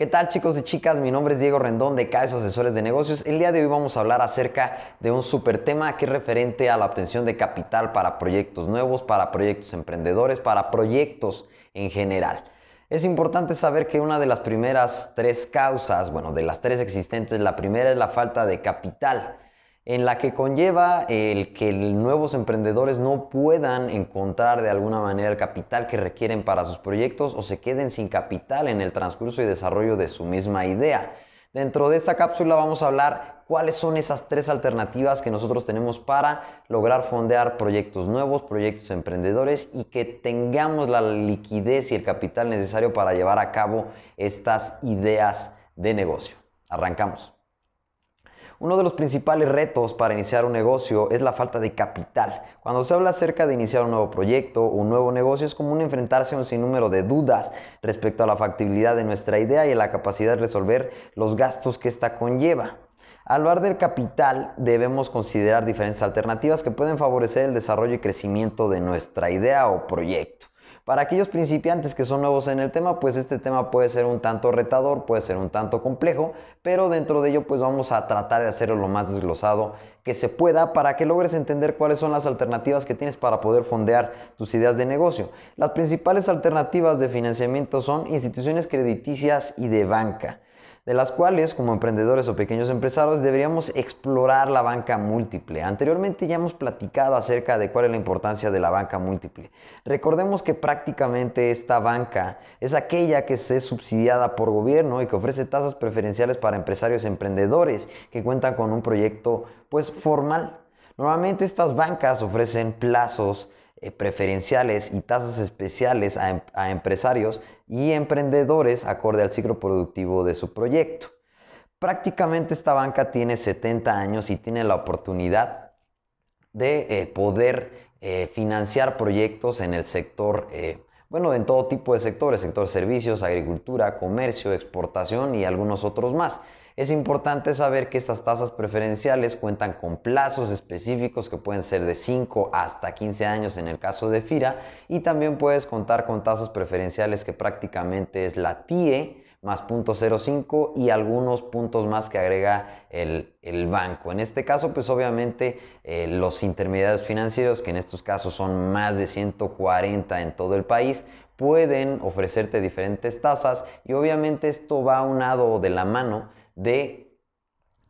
¿Qué tal chicos y chicas? Mi nombre es Diego Rendón de CAES Asesores de Negocios. El día de hoy vamos a hablar acerca de un super tema que es referente a la obtención de capital para proyectos nuevos, para proyectos emprendedores, para proyectos en general. Es importante saber que una de las primeras tres causas, bueno, de las tres existentes, la primera es la falta de capital en la que conlleva el que nuevos emprendedores no puedan encontrar de alguna manera el capital que requieren para sus proyectos o se queden sin capital en el transcurso y desarrollo de su misma idea. Dentro de esta cápsula vamos a hablar cuáles son esas tres alternativas que nosotros tenemos para lograr fondear proyectos nuevos, proyectos emprendedores y que tengamos la liquidez y el capital necesario para llevar a cabo estas ideas de negocio. Arrancamos. Uno de los principales retos para iniciar un negocio es la falta de capital. Cuando se habla acerca de iniciar un nuevo proyecto o un nuevo negocio es común enfrentarse a un sinnúmero de dudas respecto a la factibilidad de nuestra idea y a la capacidad de resolver los gastos que ésta conlleva. Al hablar del capital debemos considerar diferentes alternativas que pueden favorecer el desarrollo y crecimiento de nuestra idea o proyecto. Para aquellos principiantes que son nuevos en el tema, pues este tema puede ser un tanto retador, puede ser un tanto complejo, pero dentro de ello pues vamos a tratar de hacerlo lo más desglosado que se pueda para que logres entender cuáles son las alternativas que tienes para poder fondear tus ideas de negocio. Las principales alternativas de financiamiento son instituciones crediticias y de banca de las cuales como emprendedores o pequeños empresarios deberíamos explorar la banca múltiple. Anteriormente ya hemos platicado acerca de cuál es la importancia de la banca múltiple. Recordemos que prácticamente esta banca es aquella que es subsidiada por gobierno y que ofrece tasas preferenciales para empresarios emprendedores que cuentan con un proyecto pues formal. Normalmente estas bancas ofrecen plazos eh, preferenciales y tasas especiales em, a, empresarios y emprendedores acorde al ciclo productivo de su proyecto. Prácticamente esta banca tiene 70 años y tiene la oportunidad de eh, poder eh, financiar proyectos en el sector bueno, en todo tipo de sectores, sector servicios, agricultura, comercio, exportación y algunos otros más. Es importante saber que estas tasas preferenciales cuentan con plazos específicos que pueden ser de 5 hasta 15 años en el caso de FIRA y también puedes contar con tasas preferenciales que prácticamente es la TIE más .05 y algunos puntos más que agrega el, banco. En este caso, pues obviamente eh, los intermediarios financieros, que en estos casos son más de 140 en todo el país, pueden ofrecerte diferentes tasas y obviamente esto va unado de la mano de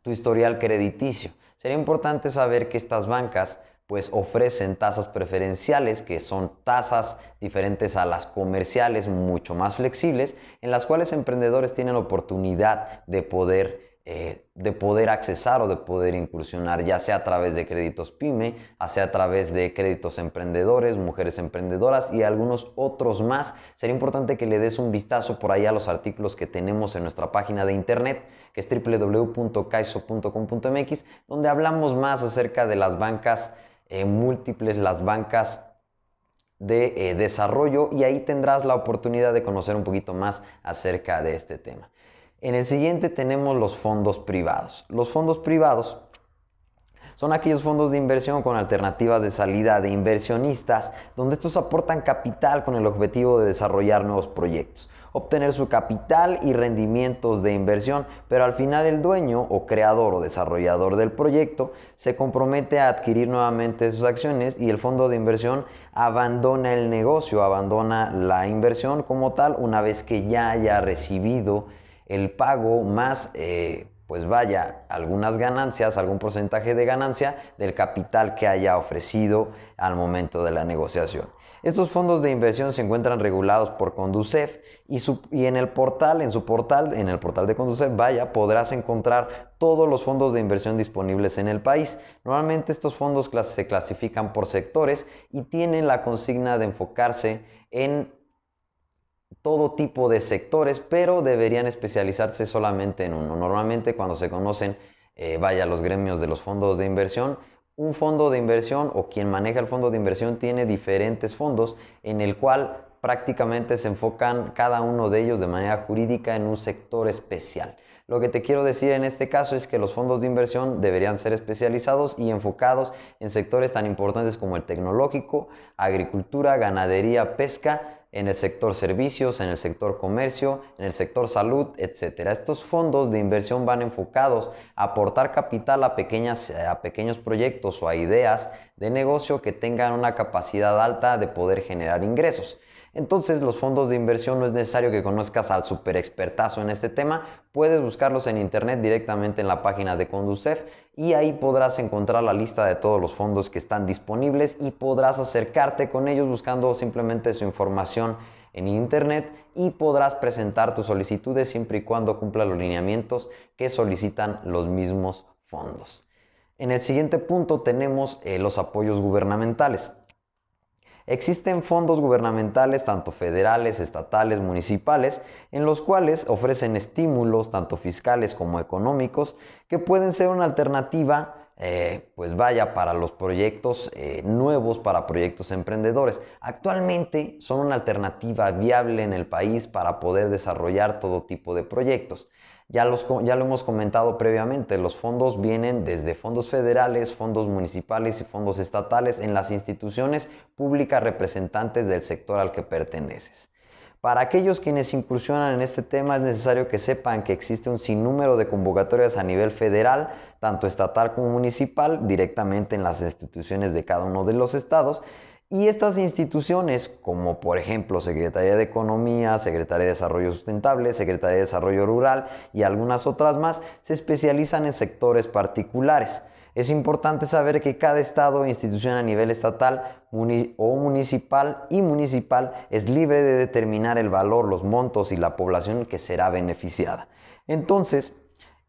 tu historial crediticio. Sería importante saber que estas bancas pues ofrecen tasas preferenciales que son tasas diferentes a las comerciales, mucho más flexibles, en las cuales emprendedores tienen oportunidad de poder, eh, de poder accesar o de poder incursionar, ya sea a través de créditos PYME, ya sea a través de créditos emprendedores, mujeres emprendedoras y algunos otros más. Sería importante que le des un vistazo por ahí a los artículos que tenemos en nuestra página de internet, que es www.caiso.com.mx, donde hablamos más acerca de las bancas en múltiples las bancas de eh, desarrollo y ahí tendrás la oportunidad de conocer un poquito más acerca de este tema. En el siguiente tenemos los fondos privados. Los fondos privados son aquellos fondos de inversión con alternativas de salida de inversionistas, donde estos aportan capital con el objetivo de desarrollar nuevos proyectos obtener su capital y rendimientos de inversión, pero al final el dueño o creador o desarrollador del proyecto se compromete a adquirir nuevamente sus acciones y el fondo de inversión abandona el negocio, abandona la inversión como tal una vez que ya haya recibido el pago más... Eh, pues vaya, algunas ganancias, algún porcentaje de ganancia del capital que haya ofrecido al momento de la negociación. Estos fondos de inversión se encuentran regulados por Conducef y, en el portal, en su portal, en el portal de Conducef, vaya, podrás encontrar todos los fondos de inversión disponibles en el país. Normalmente estos fondos se clasifican por sectores y tienen la consigna de enfocarse en todo tipo de sectores, pero deberían especializarse solamente en uno. Normalmente cuando se conocen, eh, vaya, los gremios de los fondos de inversión, un fondo de inversión o quien maneja el fondo de inversión tiene diferentes fondos en el cual prácticamente se enfocan cada uno de ellos de manera jurídica en un sector especial. Lo que te quiero decir en este caso es que los fondos de inversión deberían ser especializados y enfocados en sectores tan importantes como el tecnológico, agricultura, ganadería, pesca en el sector servicios, en el sector comercio, en el sector salud, etc. Estos fondos de inversión van enfocados a aportar capital a, a pequeños proyectos o a ideas de negocio que tengan una capacidad alta de poder generar ingresos. Entonces, los fondos de inversión no es necesario que conozcas al super expertazo en este tema, puedes buscarlos en internet directamente en la página de Conducef y ahí podrás encontrar la lista de todos los fondos que están disponibles y podrás acercarte con ellos buscando simplemente su información en internet y podrás presentar tus solicitudes siempre y cuando cumpla los lineamientos que solicitan los mismos fondos. En el siguiente punto tenemos eh, los apoyos gubernamentales. Existen fondos gubernamentales, tanto federales, estatales, municipales, en los cuales ofrecen estímulos, tanto fiscales como económicos, que pueden ser una alternativa eh, pues vaya para los proyectos eh, nuevos, para proyectos emprendedores. Actualmente son una alternativa viable en el país para poder desarrollar todo tipo de proyectos. Ya, lo hemos comentado previamente, los fondos vienen desde fondos federales, fondos municipales y fondos estatales en las instituciones públicas representantes del sector al que perteneces. Para aquellos quienes incursionan en este tema es necesario que sepan que existe un sinnúmero de convocatorias a nivel federal, tanto estatal como municipal, directamente en las instituciones de cada uno de los estados, y estas instituciones, como por ejemplo Secretaría de Economía, Secretaría de Desarrollo Sustentable, Secretaría de Desarrollo Rural y algunas otras más, se especializan en sectores particulares. Es importante saber que cada estado institución a nivel estatal o municipal y municipal es libre de determinar el valor, los montos y la población que será beneficiada. Entonces,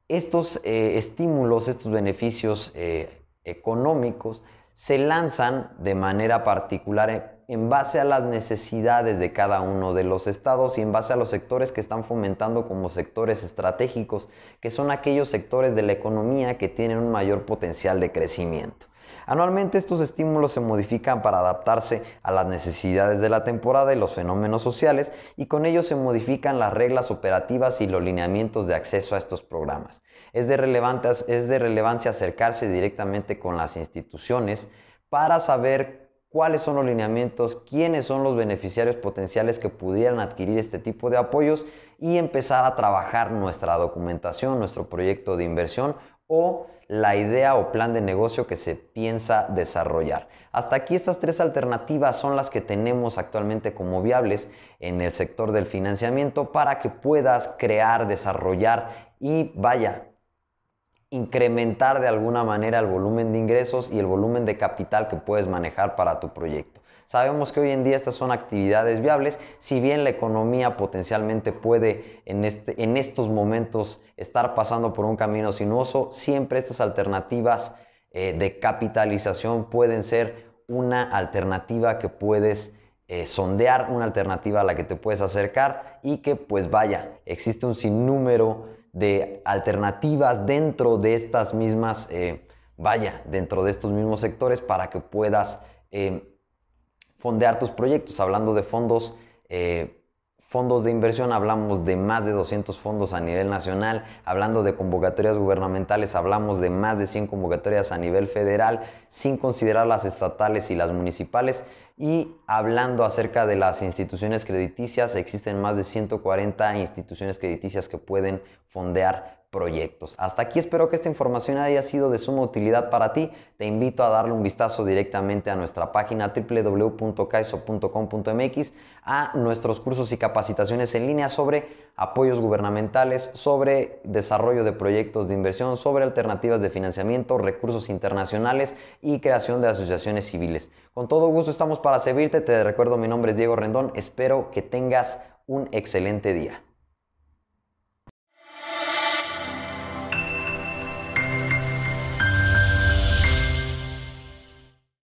estos eh, estímulos, estos beneficios eh, económicos, se lanzan de manera particular en base a las necesidades de cada uno de los estados y en base a los sectores que están fomentando como sectores estratégicos, que son aquellos sectores de la economía que tienen un mayor potencial de crecimiento. Anualmente estos estímulos se modifican para adaptarse a las necesidades de la temporada y los fenómenos sociales y con ello se modifican las reglas operativas y los lineamientos de acceso a estos programas. Es de, es de relevancia acercarse directamente con las instituciones para saber cuáles son los lineamientos, quiénes son los beneficiarios potenciales que pudieran adquirir este tipo de apoyos y empezar a trabajar nuestra documentación, nuestro proyecto de inversión o la idea o plan de negocio que se piensa desarrollar. Hasta aquí estas tres alternativas son las que tenemos actualmente como viables en el sector del financiamiento para que puedas crear, desarrollar y vaya, incrementar de alguna manera el volumen de ingresos y el volumen de capital que puedes manejar para tu proyecto. Sabemos que hoy en día estas son actividades viables, si bien la economía potencialmente puede en, este, en estos momentos estar pasando por un camino sinuoso, siempre estas alternativas eh, de capitalización pueden ser una alternativa que puedes eh, sondear, una alternativa a la que te puedes acercar y que pues vaya, existe un sinnúmero de alternativas dentro de estas mismas, eh, vaya, dentro de estos mismos sectores para que puedas eh, fondear tus proyectos. Hablando de fondos, eh, fondos de inversión, hablamos de más de 200 fondos a nivel nacional, hablando de convocatorias gubernamentales, hablamos de más de 100 convocatorias a nivel federal, sin considerar las estatales y las municipales. Y hablando acerca de las instituciones crediticias, existen más de 140 instituciones crediticias que pueden fondear proyectos. Hasta aquí espero que esta información haya sido de suma utilidad para ti. Te invito a darle un vistazo directamente a nuestra página www.caiso.com.mx, a nuestros cursos y capacitaciones en línea sobre apoyos gubernamentales, sobre desarrollo de proyectos de inversión, sobre alternativas de financiamiento, recursos internacionales y creación de asociaciones civiles. Con todo gusto estamos para servirte. Te recuerdo, mi nombre es Diego Rendón. Espero que tengas un excelente día.